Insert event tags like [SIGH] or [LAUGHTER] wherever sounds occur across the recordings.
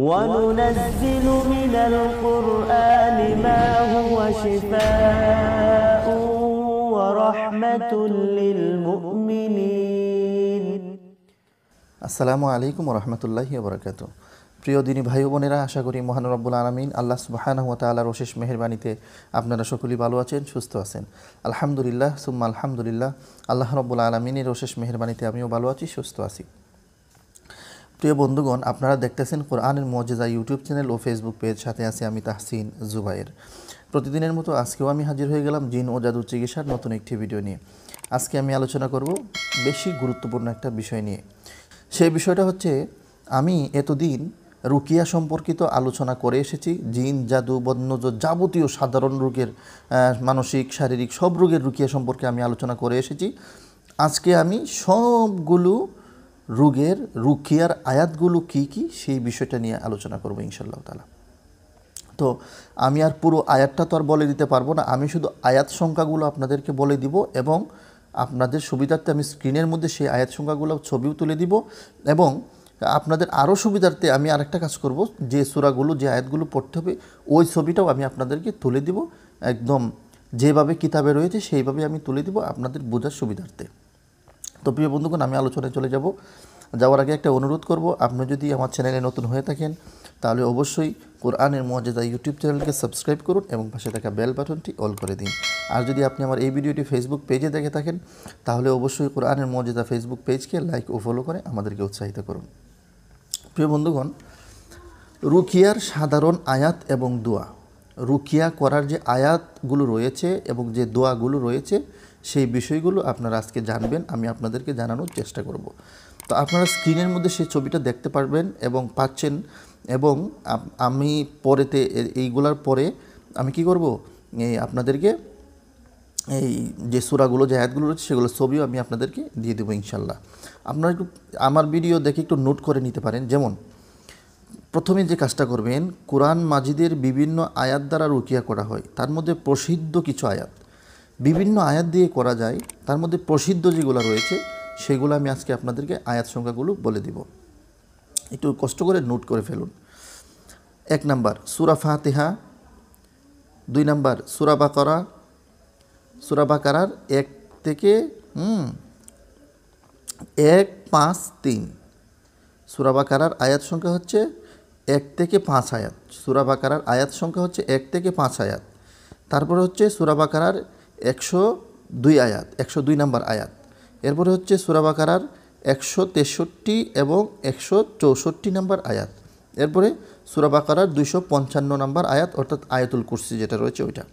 وننزل من القرآن ما هو شفاء ورحمة للمؤمنين আসসালামু আলাইকুম রহমতুল্লাহি বরকাত প্রিয় দিনী ভাই বোনেরা আশা করি মহান আলমিন আল্লাহ সুবাহানহতালার অশেষ মেহরবানিতে আপনারা সকলেই ভালো আছেন সুস্থ আছেন আলহামদুলিল্লাহ সুম্মা আলহামদুলিল্লাহ আল্লাহ রব্বুল আলমিনের অশেষ মেহরবানিতে আমিও ভালো আছি সুস্থ আছি প্রিয় বন্ধুগণ আপনারা দেখতেছেন কোরআনের মজেজা ইউটিউব চ্যানেল ও ফেসবুক পেজ সাথে আছি আমি তাহসিন জুবাইর প্রতিদিনের মতো আজকেও আমি হাজির হয়ে গেলাম জিন ও জাদু চিকিৎসার নতুন একটি ভিডিও নিয়ে আজকে আমি আলোচনা করব বেশি গুরুত্বপূর্ণ একটা বিষয় নিয়ে সেই বিষয়টা হচ্ছে আমি এতদিন রুকিয়া সম্পর্কিত আলোচনা করে এসেছি জিন জাদু বন্যজ যাবতীয় সাধারণ রোগের মানসিক শারীরিক সব রোগের রুকিয়া সম্পর্কে আমি আলোচনা করে এসেছি আজকে আমি সবগুলো রোগের রুকিয়ার আয়াতগুলো কি কি সেই বিষয়টা নিয়ে আলোচনা করবো ইনশাল্লাহ তালা তো আমি আর পুরো আয়াতটা তো আর বলে দিতে পারবো না আমি শুধু আয়াত সংখ্যাগুলো আপনাদেরকে বলে দিব এবং আপনাদের সুবিধার্থে আমি স্ক্রিনের মধ্যে সেই আয়াত সংখ্যাগুলো ছবিও তুলে দিব এবং আপনাদের আরও সুবিধার্থে আমি আরেকটা কাজ করব যে সুরাগুলো যে আয়াতগুলো পড়তে হবে ওই ছবিটাও আমি আপনাদেরকে তুলে দিব একদম যেভাবে কিতাবে রয়েছে সেইভাবে আমি তুলে দিব আপনাদের বোঝার সুবিধার্থে তো প্রিয় বন্ধুগণ আমি আলোচনায় চলে যাব যাওয়ার আগে একটা অনুরোধ করব আপনি যদি আমার চ্যানেলে নতুন হয়ে থাকেন তাহলে অবশ্যই কোরআনের মজাদা ইউটিউব চ্যানেলকে সাবস্ক্রাইব করুন এবং পাশে থাকা বেল বাটনটি অল করে দিন আর যদি আপনি আমার এই ভিডিওটি ফেসবুক পেজে দেখে থাকেন তাহলে অবশ্যই কোরআনের মজাদা ফেসবুক পেজকে লাইক ও ফলো করে আমাদেরকে উৎসাহিত করুন প্রিয় বন্ধুগণ রুকিয়ার সাধারণ আয়াত এবং দোয়া রুকিয়া করার যে আয়াতগুলো রয়েছে এবং যে দোয়াগুলো রয়েছে সেই বিষয়গুলো আপনারা আজকে জানবেন আমি আপনাদেরকে জানানোর চেষ্টা করব তো আপনারা স্ক্রিনের মধ্যে সেই ছবিটা দেখতে পারবেন এবং পাচ্ছেন এবং আমি পরেতে এইগুলার পরে আমি কি করব এই আপনাদেরকে এই যে সুরাগুলো যে হ্যাতগুলো রয়েছে সেগুলো ছবিও আমি আপনাদেরকে দিয়ে দেবো ইনশাল্লাহ আপনারা একটু আমার ভিডিও দেখে একটু নোট করে নিতে পারেন যেমন প্রথমে যে কাজটা করবেন কোরআন মাজিদের বিভিন্ন আয়াত দ্বারা রুকিয়া করা হয় তার মধ্যে প্রসিদ্ধ কিছু আয়াত বিভিন্ন আয়াত দিয়ে করা যায় তার মধ্যে প্রসিদ্ধ যেগুলো রয়েছে সেগুলো আমি আজকে আপনাদেরকে আয়াত সংখ্যাগুলো বলে দিব একটু কষ্ট করে নোট করে ফেলুন এক নাম্বার সুরা ফাতেহা দুই নাম্বার সুরা বাকরা সুরা বাকারার এক থেকে এক পাঁচ তিন সুরা বাকারার আয়াত সংখ্যা হচ্ছে এক থেকে পাঁচ আয়াত সুরা বাকারার আয়াত সংখ্যা হচ্ছে এক থেকে পাঁচ আয়াত তারপরে হচ্ছে সুরা বাকারার একশো দুই আয়াত একশো দুই নম্বর আয়াত এরপরে হচ্ছে সুরাবাকারার একশো তেষট্টি এবং একশো চৌষট্টি নম্বর আয়াত এরপরে সুরাবাকারার দুইশো পঞ্চান্ন নম্বর আয়াত অর্থাৎ আয়াতুল কুরসি যেটা রয়েছে ওইটা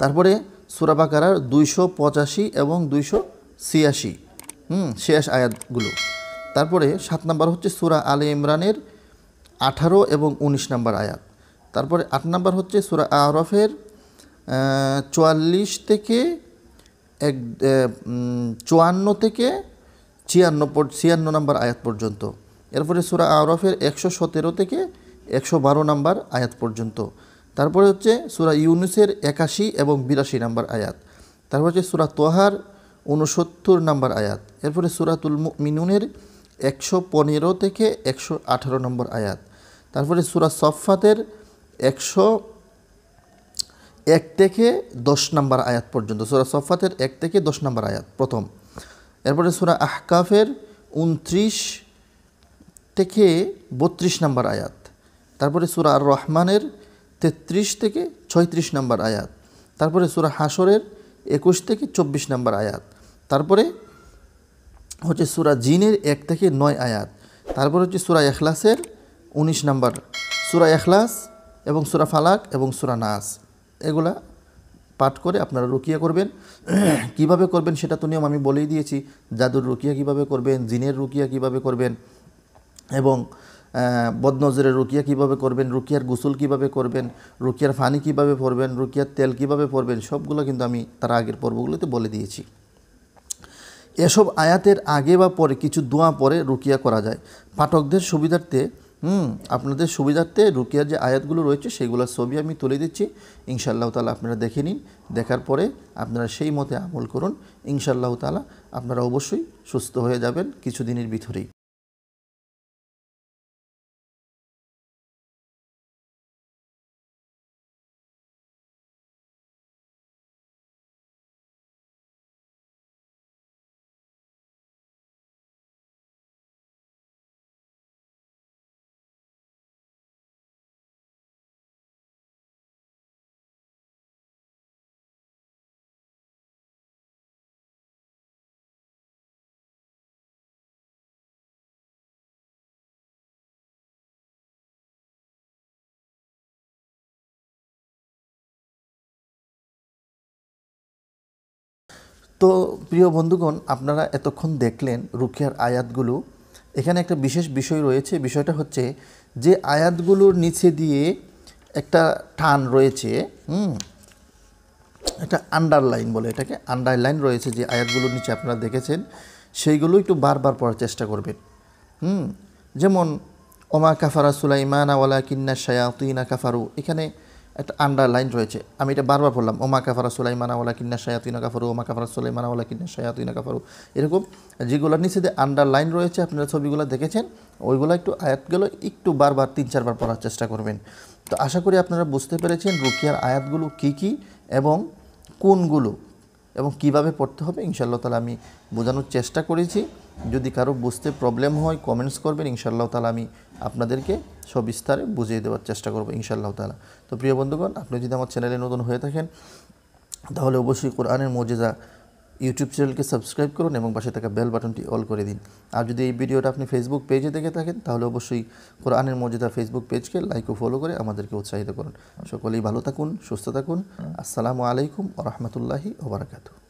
তারপরে সুরাবাকারার দুইশো পঁচাশি এবং দুইশো ছিয়াশি হুম শেষ আয়াতগুলো তারপরে সাত নম্বর হচ্ছে সুরা আলে ইমরানের আঠারো এবং উনিশ নম্বর আয়াত তারপরে আট নম্বর হচ্ছে সুরা আরফের চুয়াল্লিশ থেকে এক চুয়ান্ন থেকে ছিয়ান্ন ছিয়ান্ন নম্বর আয়াত পর্যন্ত এরপরে সুরা আরফের একশো সতেরো থেকে একশো বারো নম্বর আয়াত পর্যন্ত তারপরে হচ্ছে সুরা ইউনুসের একাশি এবং বিরাশি নম্বর আয়াত তারপর হচ্ছে সুরা তোহার উনসত্তর নম্বর আয়াত এরপরে সুরাতুল মিনুনের একশো পনেরো থেকে একশো আঠারো নম্বর আয়াত তারপরে সুরা সফাতের একশো এক থেকে দশ নম্বর আয়াত পর্যন্ত সুরা সফাতের এক থেকে দশ নম্বর আয়াত প্রথম এরপরে সুরা আহকাফের উনত্রিশ থেকে বত্রিশ নম্বর আয়াত তারপরে সুরা আর রহমানের তেত্রিশ থেকে ছয়ত্রিশ নম্বর আয়াত তারপরে সুরা হাসরের একুশ থেকে চব্বিশ নম্বর আয়াত তারপরে হচ্ছে সুরা জিনের এক থেকে নয় আয়াত তারপরে হচ্ছে সুরা এখলাসের উনিশ নম্বর সুরা এখলাস এবং সুরা ফালাক এবং সুরা নাস এগুলা পাঠ করে আপনারা রুকিয়া করবেন [CLEARS THROAT] কিভাবে করবেন সেটা তো নিয়ম আমি বলেই দিয়েছি জাদুর রুকিয়া কিভাবে করবেন জিনের রুকিয়া কিভাবে করবেন এবং বদনজরের রুকিয়া কিভাবে করবেন রুকিয়ার গোসল কিভাবে করবেন রুকিয়ার ফানি কিভাবে পরবেন রুকিয়ার তেল কিভাবে পরবেন সবগুলো কিন্তু আমি তার আগের পর্বগুলোতে বলে দিয়েছি এসব আয়াতের আগে বা পরে কিছু দোয়া পরে রুকিয়া করা যায় পাঠকদের সুবিধার্থে হুম আপনাদের সুবিধার্থে রুকিয়ার যে আয়াতগুলো রয়েছে সেগুলোর ছবি আমি তুলে দিচ্ছি ইনশাআল্লাহ তালা আপনারা দেখে নিন দেখার পরে আপনারা সেই মতে আমল করুন ইনশাআল্লাহ তালা আপনারা অবশ্যই সুস্থ হয়ে যাবেন কিছুদিনের ভিতরেই তো প্রিয় বন্ধুগণ আপনারা এতক্ষণ দেখলেন রুখিয়ার আয়াতগুলো এখানে একটা বিশেষ বিষয় রয়েছে বিষয়টা হচ্ছে যে আয়াতগুলোর নিচে দিয়ে একটা টান রয়েছে হুম একটা আন্ডারলাইন বলে এটাকে আন্ডারলাইন রয়েছে যে আয়াতগুলোর নিচে আপনারা দেখেছেন সেইগুলো একটু বারবার পড়ার চেষ্টা করবেন হুম যেমন ওমা কাফারা সুলাইমানা আওয়ালা কিন্না শায়াতিনা কাফারু এখানে একটা আন্ডারলাইন রয়েছে আমি এটা বারবার বললাম ওমা কাফারা সুলাইমানা ওলা কিন্না শায়াতিনা কাফারু ওমা কাফারা সুলাইমানা ওলা কিন্না শায়াতিনা কাফারু এরকম যেগুলোর নিচেতে আন্ডার আন্ডারলাইন রয়েছে আপনারা ছবিগুলো দেখেছেন ওইগুলো একটু আয়াতগুলো একটু বারবার তিন চারবার পড়ার চেষ্টা করবেন তো আশা করি আপনারা বুঝতে পেরেছেন রুকিয়ার আয়াতগুলো কি কি এবং কোনগুলো এবং কিভাবে পড়তে হবে ইনশাল্লাহ তালা আমি বোঝানোর চেষ্টা করেছি যদি কারো বুঝতে প্রবলেম হয় কমেন্টস করবেন ইনশাল্লাহ তালা আমি আপনাদেরকে সবিস্তারে বুঝিয়ে দেওয়ার চেষ্টা করবো ইনশাআল্লাহ তালা তো প্রিয় বন্ধুগণ আপনি যদি আমার চ্যানেলে নতুন হয়ে থাকেন তাহলে অবশ্যই কোরআনের মজেজা ইউটিউব চ্যানেলকে সাবস্ক্রাইব করুন এবং পাশে থাকা বেল বাটনটি অল করে দিন আর যদি এই ভিডিওটা আপনি ফেসবুক পেজে দেখে থাকেন তাহলে অবশ্যই কোরআনের মজেদা ফেসবুক পেজকে লাইক ও ফলো করে আমাদেরকে উৎসাহিত করুন সকলেই ভালো থাকুন সুস্থ থাকুন আসসালামু আলাইকুম ও রহমতুল্লাহি ওবরাকাতু